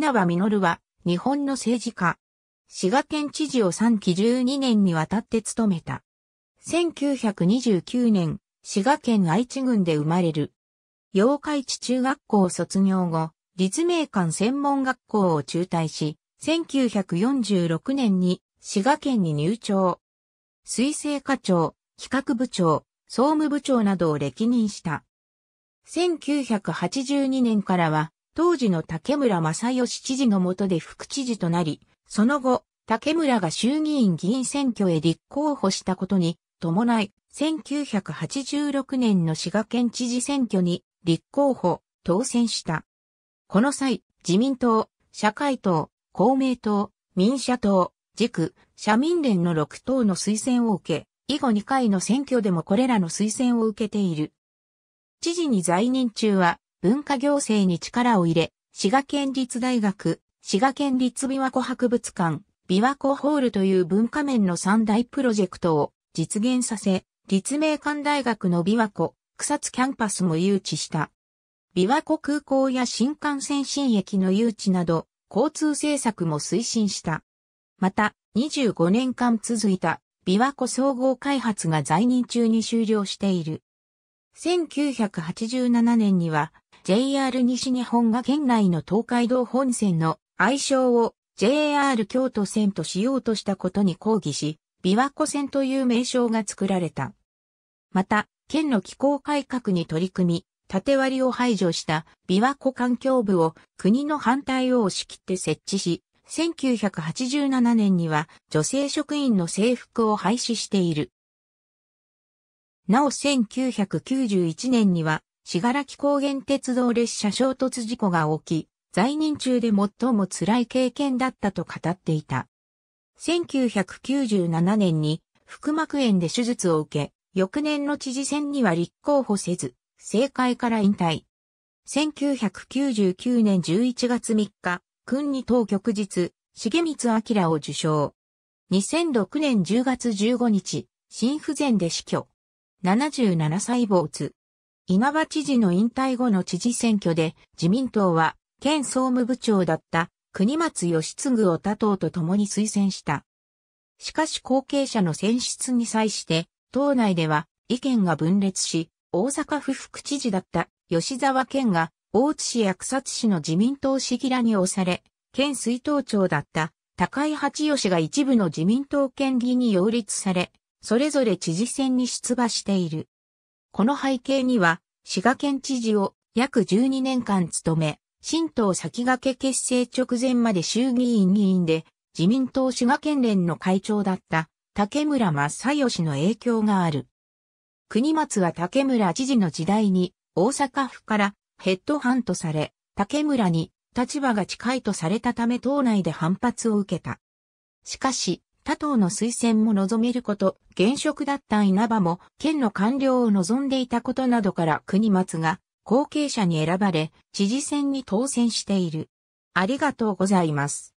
稲葉実は、日本の政治家。滋賀県知事を3期12年にわたって務めた。1929年、滋賀県愛知郡で生まれる。八日市中学校を卒業後、立命館専門学校を中退し、1946年に滋賀県に入庁。水政課長、企画部長、総務部長などを歴任した。1982年からは当時の竹村正義知事のもとで副知事となり、その後、竹村が衆議院議員選挙へ立候補したことに伴い、1986年の滋賀県知事選挙に立候補、当選した。この際、自民党、社会党、公明党、民社党、軸、社民連の6党の推薦を受け、以後2回の選挙でもこれらの推薦を受けている。知事に在任中は、文化行政に力を入れ、滋賀県立大学、滋賀県立琵琶湖博物館、琵琶湖ホールという文化面の三大プロジェクトを実現させ、立命館大学の琵琶湖、草津キャンパスも誘致した。琵琶湖空港や新幹線新駅の誘致など、交通政策も推進した。また、25年間続いた琵琶湖総合開発が在任中に終了している。1987年には JR 西日本が県内の東海道本線の愛称を JR 京都線としようとしたことに抗議し、琵琶湖線という名称が作られた。また、県の気候改革に取り組み、縦割りを排除した琵琶湖環境部を国の反対を押し切って設置し、1987年には女性職員の制服を廃止している。なお1991年には柄木高原鉄道列車衝突事故が起き、在任中で最も辛い経験だったと語っていた。1997年に腹膜炎で手術を受け、翌年の知事選には立候補せず、政界から引退。1999年11月3日、君に当局日、重光明を受賞。2006年10月15日、心不全で死去。77歳没。稲葉知事の引退後の知事選挙で、自民党は、県総務部長だった国松義継を他党と共に推薦した。しかし後継者の選出に際して、党内では意見が分裂し、大阪府副知事だった吉沢健が、大津市や草津市の自民党市議らに押され、県水頭長だった高井八義が一部の自民党県議に擁立され、それぞれ知事選に出馬している。この背景には、滋賀県知事を約12年間務め、新党先駆け結成直前まで衆議院議員で、自民党滋賀県連の会長だった竹村正義の影響がある。国松は竹村知事の時代に大阪府からヘッドハントされ、竹村に立場が近いとされたため党内で反発を受けた。しかし、他党の推薦も望めること、現職だった稲葉も県の官僚を望んでいたことなどから国松が後継者に選ばれ、知事選に当選している。ありがとうございます。